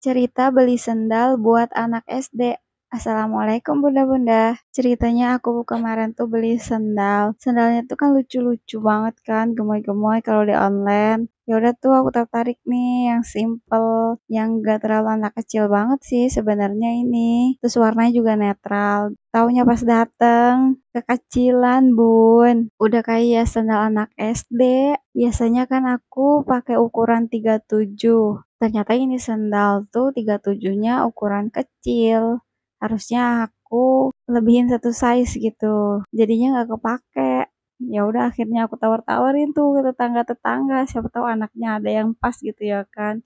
Cerita beli sendal buat anak SD Assalamualaikum bunda-bunda Ceritanya aku kemarin tuh beli sendal Sendalnya tuh kan lucu-lucu banget kan Gemoy-gemoy kalau di online ya udah tuh aku tertarik nih yang simple yang gak terlalu anak kecil banget sih sebenarnya ini terus warnanya juga netral taunya pas dateng kekecilan bun udah kayak sendal anak SD biasanya kan aku pakai ukuran 37 ternyata ini sendal tuh 37 nya ukuran kecil harusnya aku lebihin satu size gitu jadinya nggak kepake ya udah akhirnya aku tawar-tawarin tuh ke tetangga-tetangga siapa tahu anaknya ada yang pas gitu ya kan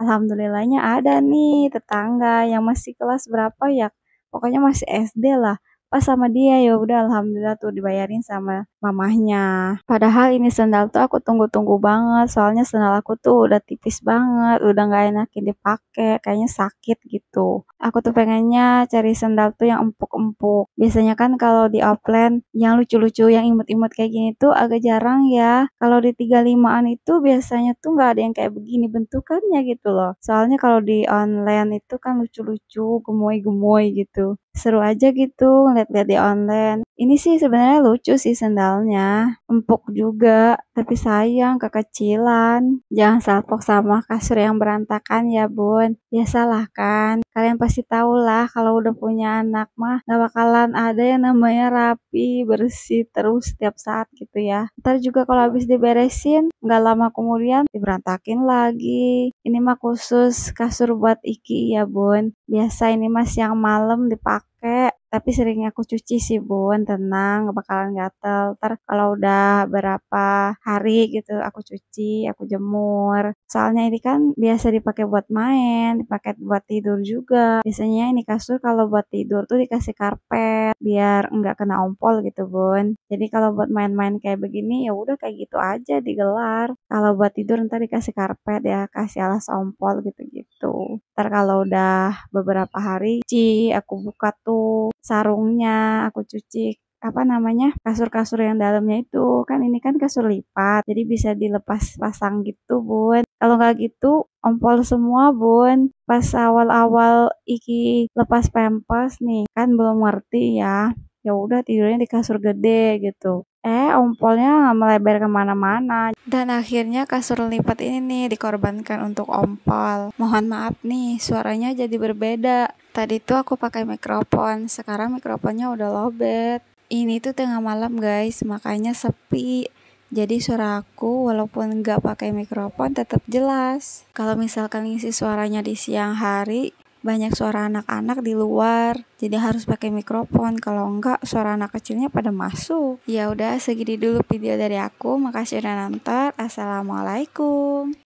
alhamdulillahnya ada nih tetangga yang masih kelas berapa ya pokoknya masih SD lah pas sama dia ya udah alhamdulillah tuh dibayarin sama mamahnya padahal ini sendal tuh aku tunggu-tunggu banget soalnya sendal aku tuh udah tipis banget udah nggak enakin dipakai kayaknya sakit gitu gitu. Aku tuh pengennya cari sendal tuh yang empuk-empuk. Biasanya kan kalau di offline yang lucu-lucu, yang imut-imut kayak gini tuh agak jarang ya. Kalau di 35-an itu biasanya tuh nggak ada yang kayak begini bentukannya gitu loh. Soalnya kalau di online itu kan lucu-lucu, gemoy-gemoy gitu. Seru aja gitu ngeliat-liat di online. Ini sih sebenarnya lucu sih sendalnya, empuk juga tapi sayang kekecilan. Jangan salpok sama kasur yang berantakan ya bun. Biasalah kan. Kalian pasti tau lah kalau udah punya anak mah gak bakalan ada yang namanya rapi, bersih terus setiap saat gitu ya. Ntar juga kalau habis diberesin gak lama kemudian diberantakin lagi. Ini mah khusus kasur buat Iki ya bun. Biasa ini mas yang malam dipakai tapi sering aku cuci sih bun tenang gak bakalan gatel ter kalau udah berapa hari gitu aku cuci aku jemur soalnya ini kan biasa dipakai buat main dipakai buat tidur juga biasanya ini kasur kalau buat tidur tuh dikasih karpet biar nggak kena ompol gitu bun jadi kalau buat main-main kayak begini ya udah kayak gitu aja digelar kalau buat tidur ntar dikasih karpet ya kasih alas ompol gitu gitu gitu. Ntar kalau udah beberapa hari, Ci, aku buka tuh sarungnya, aku cuci apa namanya kasur-kasur yang dalamnya itu kan ini kan kasur lipat jadi bisa dilepas pasang gitu bun kalau nggak gitu ompol semua bun pas awal-awal iki lepas pempes nih kan belum ngerti ya ya udah tidurnya di kasur gede gitu eh ompolnya nggak melebar kemana-mana dan akhirnya kasur lipat ini nih dikorbankan untuk ompol mohon maaf nih suaranya jadi berbeda tadi tuh aku pakai mikrofon sekarang mikrofonnya udah lobet ini tuh tengah malam guys makanya sepi jadi suara aku walaupun nggak pakai mikrofon tetap jelas. Kalau misalkan ngisi suaranya di siang hari, banyak suara anak-anak di luar jadi harus pakai mikrofon kalau enggak suara anak kecilnya pada masuk ya udah segini dulu video dari aku makasih udah nonton assalamualaikum